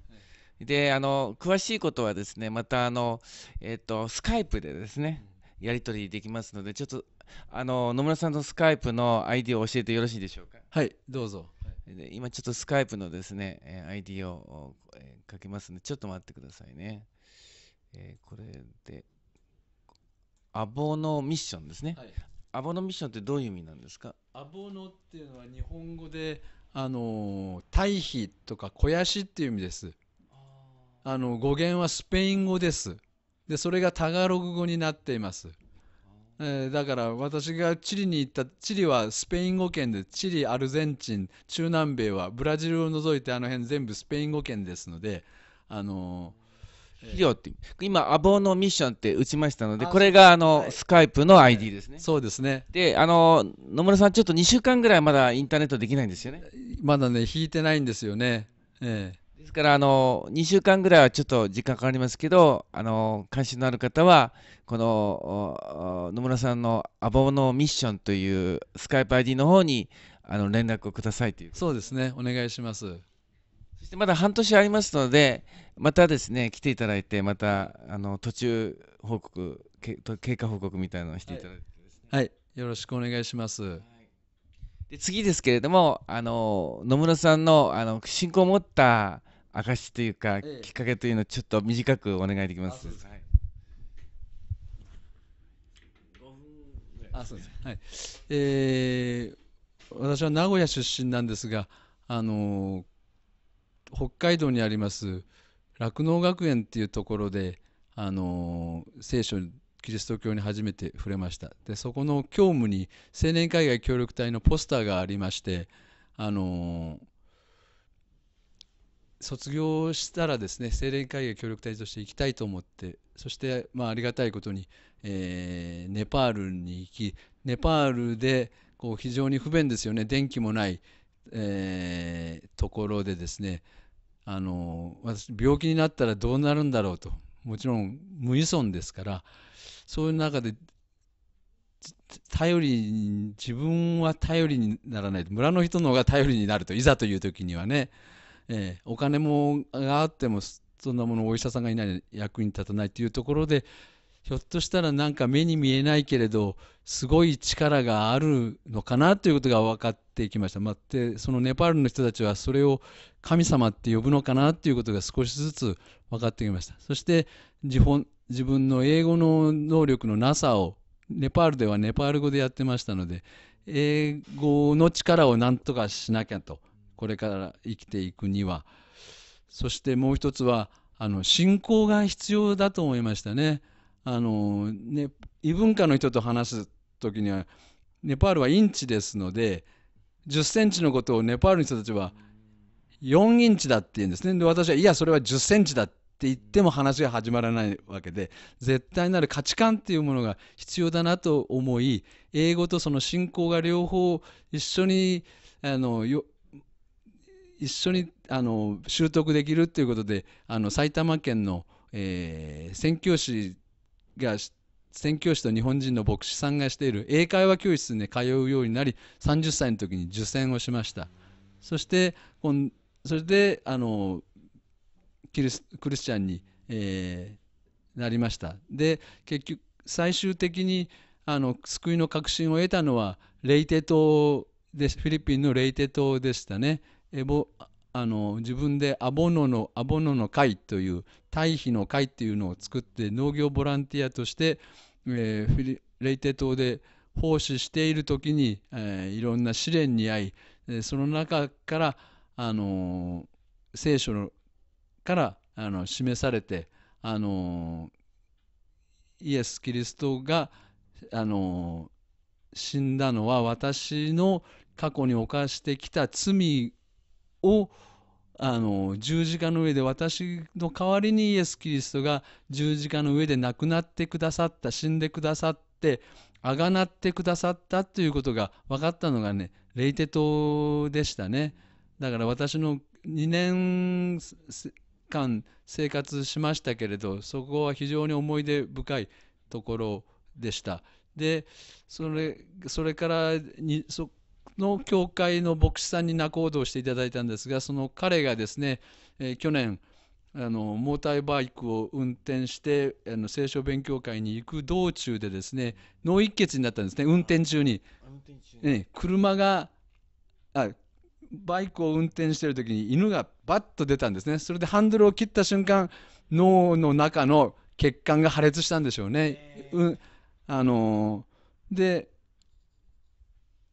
で、あの詳しいことはですねまたあの、えーと、スカイプでですね、やり取りできますのでちょっとあの野村さんのスカイプの ID を教えてよろしいでしょうか。はいどうぞ、で今ちょっとスカイプのですね、え ID を、えー、かけますのでちょっと待ってくださいね。えー、これでアボのミッションですね、はい、アボのミッションってどういう意味なんですかアボノっていうのは日本語であの堆肥とか肥やしっていう意味ですあの語源はスペイン語ですでそれがタガログ語になっていますえー、だから私がチリに行ったチリはスペイン語圏でチリアルゼンチン中南米はブラジルを除いてあの辺全部スペイン語圏ですのであのー肥料って、今、アボのミッションって打ちましたので、これがあの、スカイプの ID ですね。そうですね。で、あの野村さん、ちょっと2週間ぐらいまだインターネットできないんですよね。まだね、引いてないんですよね。ええ、ですからあの、2週間ぐらいはちょっと時間かかりますけど、あの関心のある方は、この野村さんのアボのミッションというスカイプ ID の方にあの連絡をくださいという。そうですね、お願いします。そしてまだ半年ありますので、またですね、来ていただいて、またあの途中報告け、経過報告みたいなのをしていただいて、ねはい、はい、よろしくお願いします。で次ですけれども、あの野村さんのあの信仰を持った証というか、ええ、きっかけというのをちょっと短くお願いできます。はいあそうですはいえー、私は名古屋出身なんですが、あの北海道にあります酪農学園っていうところで、あの聖書キリスト教に初めて触れましたでそこの教務に青年海外協力隊のポスターがありましてあの卒業したらですね青年海外協力隊として行きたいと思ってそして、まあ、ありがたいことに、えー、ネパールに行きネパールでこう非常に不便ですよね電気もない、えー、ところでですねあの私病気になったらどうなるんだろうともちろん無依存ですからそういう中で頼りに自分は頼りにならない村の人の方が頼りになるといざという時にはね、えー、お金もがあってもそんなものお医者さんがいない役に立たないというところでひょっとしたらなんか目に見えないけれどすごい力があるのかなということが分かってきました、まあ、でそのネパールの人たちはそれを神様って呼ぶのかなということが少しずつ分かってきましたそして自分自分の英語の能力のなさをネパールではネパール語でやってましたので英語の力をなんとかしなきゃとこれから生きていくにはそしてもう一つはあの信仰が必要だと思いましたね。あの、ね、異文化の人と話す時には、ネパールはインチですので、10センチのことをネパールの人たちは4インチだって言うんですね。で、私は、いや、それは10センチだって言っても話が始まらないわけで、絶対なる価値観っていうものが必要だなと思い、英語とその信仰が両方一緒に、あの、よ一緒にあの習得できるということであの埼玉県の、えー、宣教師が宣教師と日本人の牧師さんがしている英会話教室に、通うようになり30歳の時に受選をしましたそしてそれであのキリスクリスチャンに、えー、なりましたで結局最終的にあの救いの確信を得たのはレイテ島でフィリピンのレイテ島でしたねエボあの自分でアボノのアボノの会という堆肥の会っていうのを作って農業ボランティアとして、えー、レイテ島で奉仕している時に、えー、いろんな試練に遭い、えその中から、あのー、聖書からあの示されて、あのー、イエス・キリストが、あのー、死んだのは私の過去に犯してきた罪をあの十字架の上で私の代わりにイエス・キリストが十字架の上で亡くなってくださった死んでくださってあがなってくださったということが分かったのがねレイテ島でしたねだから私の2年間生活しましたけれどそこは非常に思い出深いところでしたでそれそれからにその教会の牧師さんに仲人をしていただいたんですがその彼がですね、えー、去年あのモーターバイクを運転してあの聖書勉強会に行く道中でですね脳一血になったんですね運転中に。ね、車があバイクを運転している時に犬がバッと出たんですねそれでハンドルを切った瞬間脳の中の血管が破裂したんでしょうね。うん、あのー、で、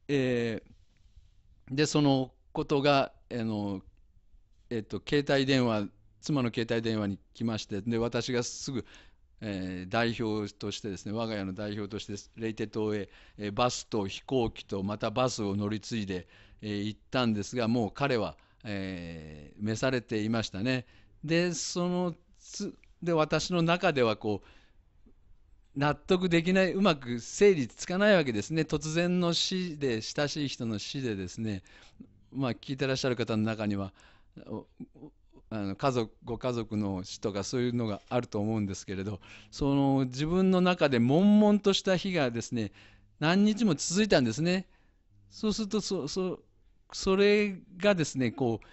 えー、でそのことがあの、えっと、携帯電話妻の携帯電話に来ましてで私がすぐ、えー、代表としてですね我が家の代表としてレイテ島へ、えー、バスと飛行機とまたバスを乗り継いで、えー、行ったんですがもう彼は、え召されていましたね。でそので私の中ではこう納得できない、うまく整理つかないわけですね。突然の死で、親しい人の死でですね、まあ、聞いてらっしゃる方の中には、あの家族ご家族の死とかそういうのがあると思うんですけれどその自分の中で悶々とした日がですね何日も続いたんですねそうするとそそそれがですねこう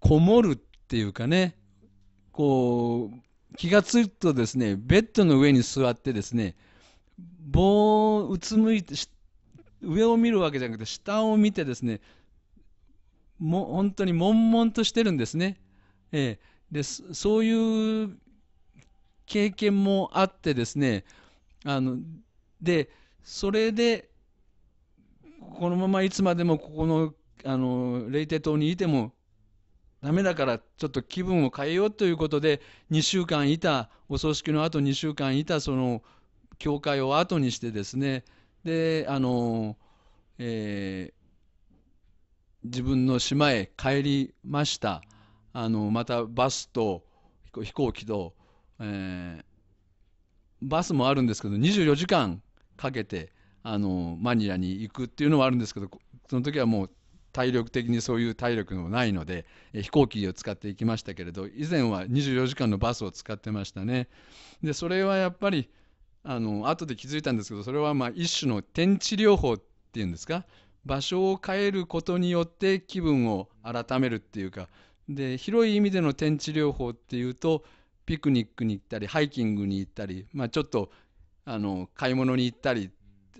こもるっていうかねこう気がつくとですね、ベッドの上に座ってですね、棒をうつむいて、上を見るわけじゃなくて、下を見てですね、も本当に悶々としてるんですね。えー、でそういう経験もあってですね、あのでそれでこのままいつまでもここのあのレイテ島にいてもダメだからちょっと気分を変えようということで2週間いたお葬式の後2週間いたその教会を後にしてですねであの、えー、自分の島へ帰りましたあのまたバスと飛行機と、えー、バスもあるんですけど24時間かけてあのマニラに行くっていうのはあるんですけどその時はもう体力的にそういう体力もないので、え飛行機を使っていきましたけれど以前は24時間のバスを使ってましたね。でそれはやっぱりあの後で気づいたんですけどそれはまあ一種の天地療法っていうんですか場所を変えることによって気分を改めるっていうかで広い意味での天地療法っていうとピクニックに行ったりハイキングに行ったり、まあ、ちょっとあの買い物に行ったり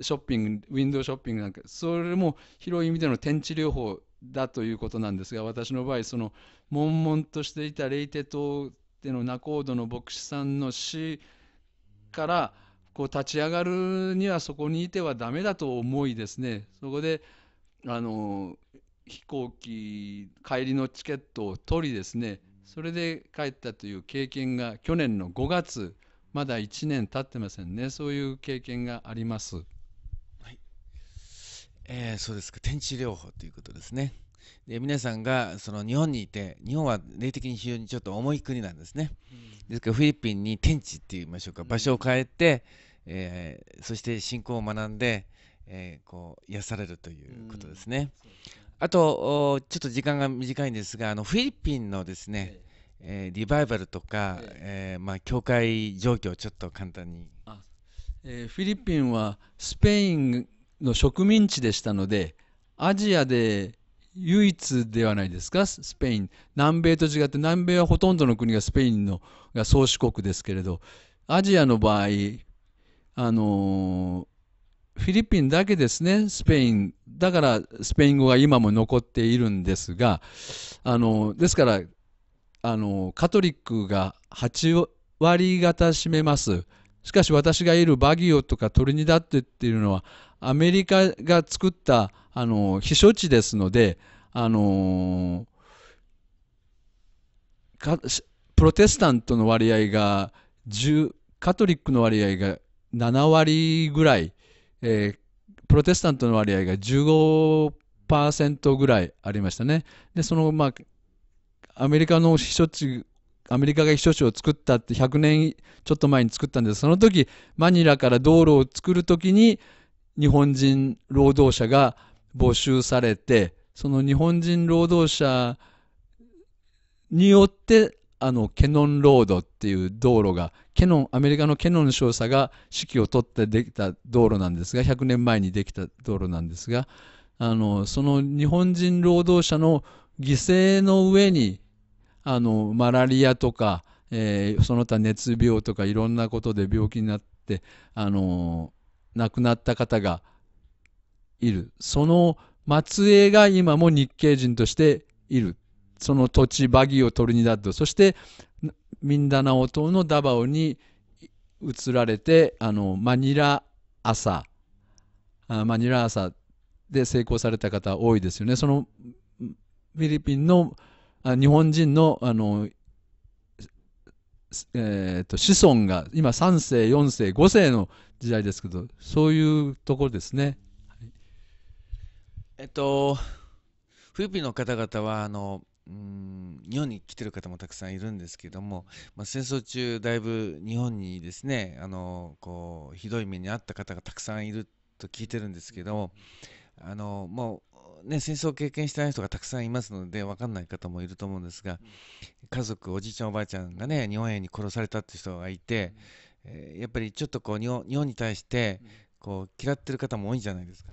ショッピングウィンドウショッピングなんかそれも広い意味での天地療法だということなんですが私の場合その悶々としていたレイテ島での仲人の牧師さんの死からこう立ち上がるにはそこにいてはダメだと思いですねそこであの飛行機帰りのチケットを取りですねそれで帰ったという経験が去年の5月まだ1年経ってませんねそういう経験があります。えー、そうですか、天地療法ということですね。で皆さんがその日本にいて日本は霊的に非常にちょっと重い国なんですね、うん、ですからフィリピンに天地っていいましょうか場所を変えて、うん、えー、そして信仰を学んで、えー、こう癒されるということですね、うん、あとちょっと時間が短いんですがあのフィリピンのですね、えー、リバイバルとか、ええー、まあ、教会状況をちょっと簡単にあ、えー、フィリピンはスペインの植民地でしたのでアジアで唯一ではないですかスペイン南米と違って南米はほとんどの国がスペインのが宗主国ですけれどアジアの場合あのフィリピンだけですねスペインだからスペイン語が今も残っているんですがあのですからあのカトリックが8割方占めます。しかし私がいるバギオとかトリニダッテっていうのはアメリカが作ったあの避暑地ですのであのプロテスタントの割合が10カトリックの割合が7割ぐらい、えー、プロテスタントの割合が15%ぐらいありましたね。でそのまあアメリカの避暑地アメリカが避暑地を作ったって100年ちょっと前に作ったんですその時マニラから道路を作る時に日本人労働者が募集されてその日本人労働者によってあのケノンロードっていう道路がケノンアメリカのケノン少佐が指揮を取ってできた道路なんですが100年前にできた道路なんですがあのその日本人労働者の犠牲の上にあのマラリアとか、えー、その他熱病とかいろんなことで病気になってあの亡くなった方がいるその末裔が今も日系人としているその土地バギオトルニダッドそしてミンダナオ島のダバオに移られてあのマニラ朝マニラ朝で成功された方多いですよねそのフィリピンの日本人のあの、えーと、子孫が今3世4世5世の時代ですけどそういうところですね。はい、えっとフィリピンの方々はあのうん日本に来てる方もたくさんいるんですけども、まあ、戦争中だいぶ日本にですねあのこうひどい目に遭った方がたくさんいると聞いてるんですけどあのもね、戦争を経験してない人がたくさんいますので分かんない方もいると思うんですが、家族おじいちゃんおばあちゃんがね日本兵に殺されたって人がいて、うん、えー、やっぱりちょっとこう日本日本に対してこう嫌ってる方も多いんじゃないですか、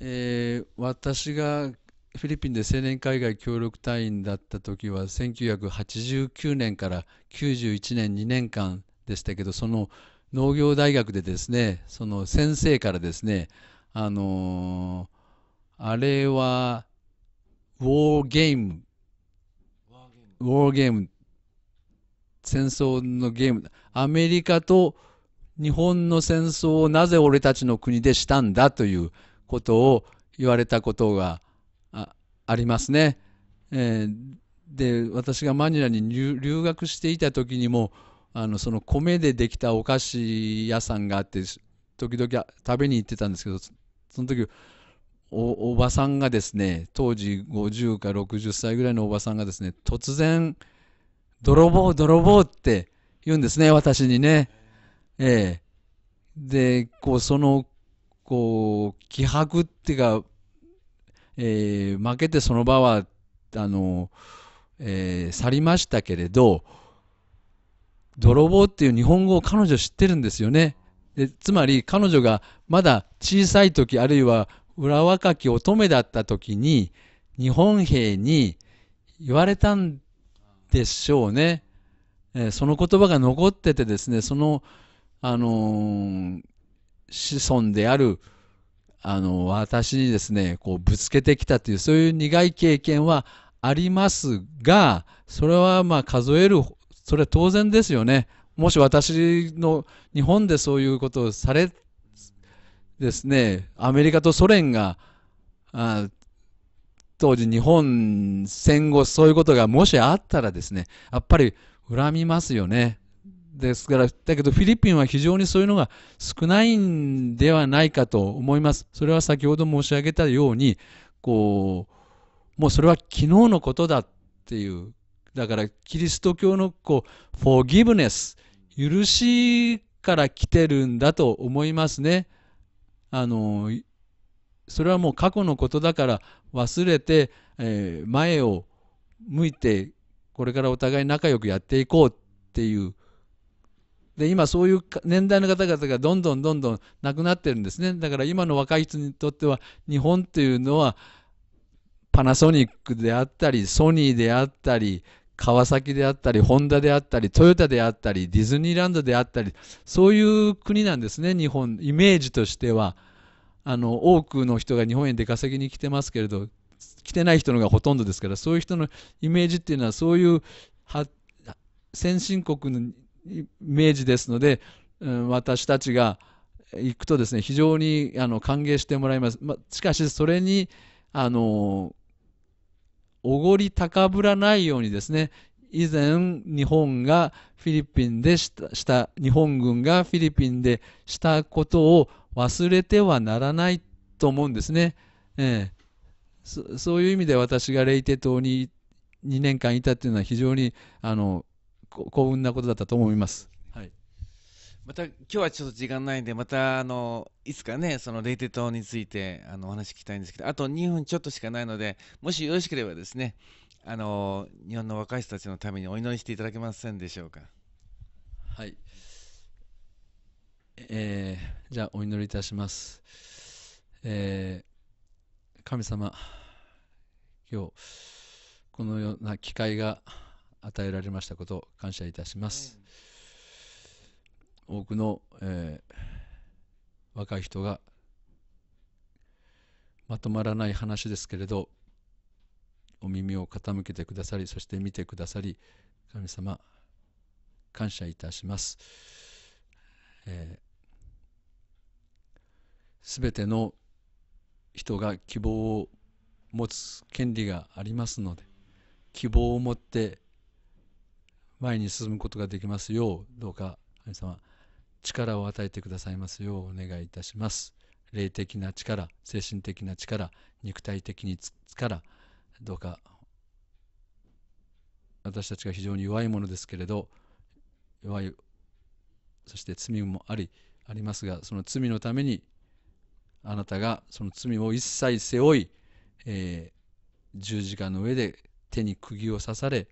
えー、私がフィリピンで青年海外協力隊員だった時は1989年から91年2年間でしたけどその農業大学でですねその先生からですねあのあれは、ウォーゲーム。ウォーゲーム。戦争のゲーム。アメリカと日本の戦争をなぜ俺たちの国でしたんだということを言われたことがありますね。えー、で私がマニラに留学していた時にもあのその米でできたお菓子屋さんがあって時々食べに行ってたんですけどその時おおばさんがですね当時50か60歳ぐらいのおばさんがですね突然「泥棒泥棒」って言うんですね私にね。ええー、でこうそのこう気迫っていうか、えー、負けてその場はあの、えー、去りましたけれど泥棒っていう日本語を彼女知ってるんですよね。でつまり彼女がまだ小さい時あるいは浦若き乙女だった時に日本兵に言われたんでしょうね。えー、その言葉が残っててですね、その、あのー、子孫である、あのー、私にですね、こうぶつけてきたという、そういう苦い経験はありますが、それはまあ数える、それは当然ですよね。もし私の日本でそういうことをされですね、アメリカとソ連が、あ当時日本戦後そういうことがもしあったらですね、やっぱり恨みますよね。ですから、だけどフィリピンは非常にそういうのが少ないんではないかと思います。それは先ほど申し上げたように、こう、もうそれは昨日のことだっていう、だからキリスト教のこう、フォーギブネス、許しから来てるんだと思いますね。あのそれはもう過去のことだから忘れて、えー、前を向いてこれからお互い仲良くやっていこうっていうで今そういう年代の方々がどんどんどんどんなくなってるんですねだから今の若い人にとっては日本っていうのはパナソニックであったりソニーであったり川崎であったり、ホンダであったり、トヨタであったり、ディズニーランドであったり、そういう国なんですね、日本。イメージとしては。あの、多くの人が日本へ出稼ぎに来てますけれど、来てない人のがほとんどですから、そういう人のイメージっていうのは、そういう先進国のイメージですので、うん、私たちが行くとですね、非常にあの歓迎してもらいます。ま、しかし、それに、あの、おごり高ぶらないようにですね、以前日本がフィリピンでした日本軍がフィリピンでしたことを忘れてはならないと思うんですね。ええ、そそういう意味で私がレイテ島に2年間いたっていうのは非常にあの幸運なことだったと思います。また今日はちょっと時間ないんで、またあのいつかね、そのレイテ島についてあのお話聞きたいんですけど、あと2分ちょっとしかないので、もしよろしければですね、あの日本の若い人たちのためにお祈りしていただけませんでしょうか。はい、えー、じゃあお祈りいたします。えー、神様、今日このような機会が与えられましたことを感謝いたします。多くの、えー、若い人がまとまらない話ですけれどお耳を傾けてくださりそして見てくださり神様感謝いたします。す、え、べ、ー、ての人が希望を持つ権利がありますので希望を持って前に進むことができますようどうか神様力を与えてくださいますようお願いいたします。霊的な力、精神的な力、肉体的に力、どうか私たちが非常に弱いものですけれど、弱い、そして罪もあり、ありますが、その罪のために、あなたがその罪を一切背負い、えー、十字架の上で手に釘を刺され、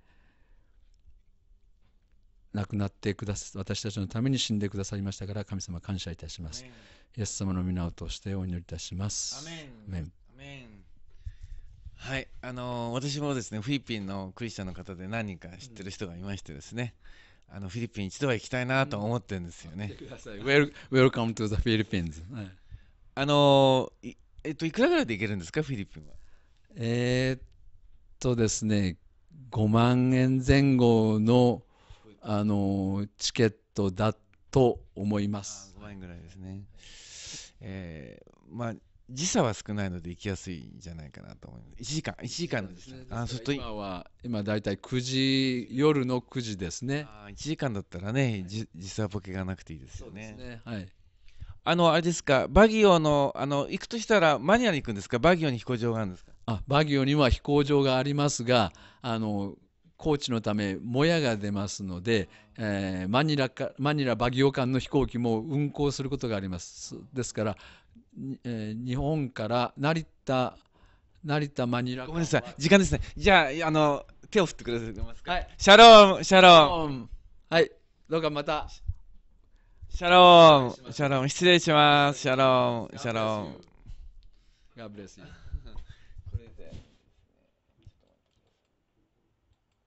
亡くなってくださ私たちのために死んでくださいましたから神様感謝いたします。イエス様の皆を通してお祈りいたします。はい、あの私もですねフィリピンのクリスチャンの方で何人か知ってる人がいましてですね、うん、あのフィリピン一度は行きたいなと思ってるんですよね。Welcome to the p h はい、あのえっといくらぐらいで行けるんですかフィリピンは。えー、っとですね5万円前後のあのチケットだと思います。5円ぐらいですね。えー、まあ時差は少ないので行きやすいんじゃないかなと思います。1時間、1時間の時差。ね、あ外今は、今だいたい9時、夜の9時ですね。あ1時間だったらね、時差ボケがなくていいですよね。ねはい。あの、あれですか、バギオの、あの、行くとしたらマニアに行くんですか、バギオに飛行場があるんですかあバギオには飛行場がありますが、あの、高知のためもやが出ますので、えー、マニラかマニラバギオ間の飛行機も運航することがありますですから、えー、日本から成田成田マニラごめんなさい時間ですねじゃああの手を振ってくださいはいシャローンシャローはいどうかまたシャローンシャローン失礼しますシャローンシャローン God bless you.